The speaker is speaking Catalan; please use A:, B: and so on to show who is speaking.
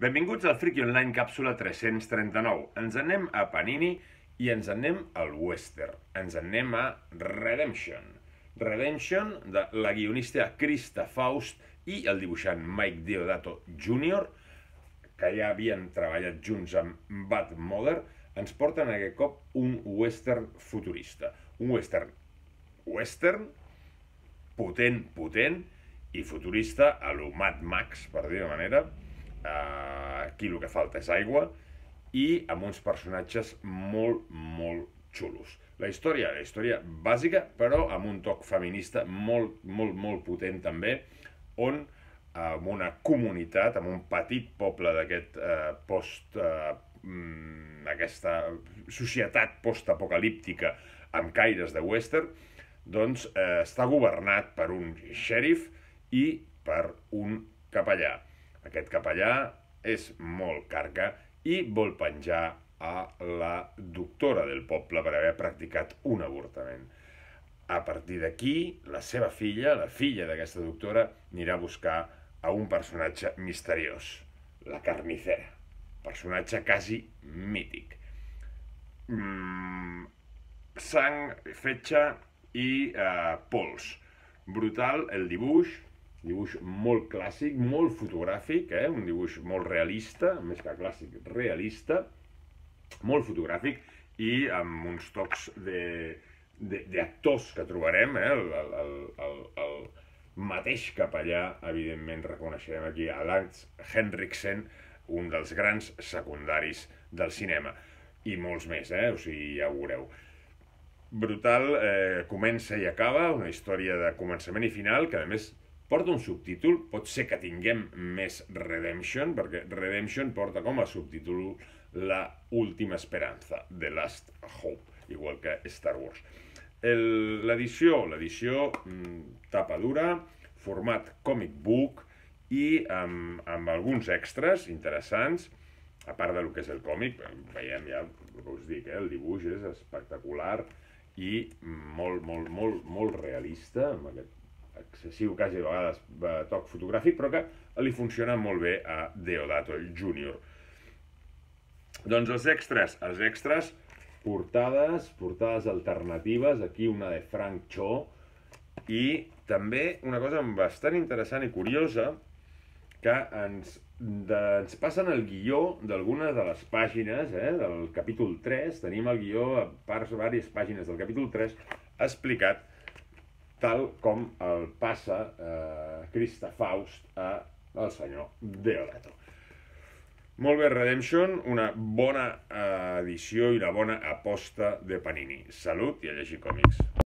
A: Benvinguts al Friki Online càpsula 339. Ens anem a Panini i ens anem al Western. Ens anem a Redemption. Redemption de la guionista Krista Faust i el dibuixant Mike Deodato Jr., que ja havien treballat junts amb Bad Mother, ens porten aquest cop un western futurista. Un western western, potent, potent, i futurista a lo Mad Max, per dir de manera, Eh, aquí el que falta és aigua i amb uns personatges molt, molt xulos. La història, la història bàsica, però amb un toc feminista molt, molt, molt potent també, on amb una comunitat, amb un petit poble d'aquest eh, post... Eh, mm, aquesta societat postapocalíptica amb caires de western, doncs eh, està governat per un xèrif i per un capellà aquest capellà és molt carca i vol penjar a la doctora del poble per haver practicat un avortament. A partir d'aquí, la seva filla, la filla d'aquesta doctora, anirà a buscar a un personatge misteriós, la carnicera. Personatge quasi mític. Mm, sang, fetge i eh, pols. Brutal el dibuix, dibuix molt clàssic, molt fotogràfic, eh? un dibuix molt realista, més que clàssic, realista, molt fotogràfic i amb uns tocs d'actors que trobarem, eh? el, el, el, el, el mateix capellà, evidentment, reconeixerem aquí a Lance Henriksen, un dels grans secundaris del cinema, i molts més, eh? o sigui, ja ho veureu brutal, eh, comença i acaba, una història de començament i final, que a més Porta un subtítol, pot ser que tinguem més Redemption, perquè Redemption porta com a subtítol La última esperança, The Last Hope, igual que Star Wars. L'edició, l'edició mm, tapa dura, format comic book i amb, amb alguns extras interessants, a part del que és el còmic, eh, veiem ja, el que us dic, eh? el dibuix és espectacular i molt, molt, molt, molt realista, amb aquest excessiu quasi a vegades eh, toc fotogràfic, però que li funciona molt bé a Deodato, el júnior. Doncs els extras, els extras, portades, portades alternatives, aquí una de Frank Cho, i també una cosa bastant interessant i curiosa, que ens, de, ens passen el guió d'algunes de les pàgines eh, del capítol 3, tenim el guió a parts, diverses pàgines del capítol 3, explicat tal com el passa eh, Christa Faust a el senyor Deodato. Molt bé, Redemption, una bona eh, edició i una bona aposta de Panini. Salut i a llegir còmics.